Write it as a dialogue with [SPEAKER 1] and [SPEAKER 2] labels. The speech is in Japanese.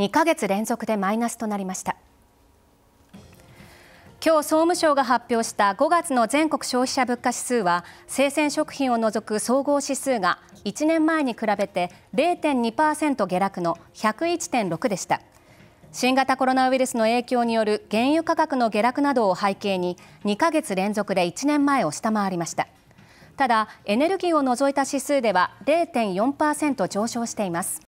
[SPEAKER 1] 2
[SPEAKER 2] ヶ月連続でマイナスとなりました
[SPEAKER 1] 今日総務省が発表した5月の全国消費者物価指数は生鮮食品を除く総合指数が1年前に比べて0.2%下落の101.6でした新型コロナウイルスの影響による原油価格の下落などを背景に2ヶ月連続で1年前を下回りましたただエネルギーを除いた指数では0.4%上昇しています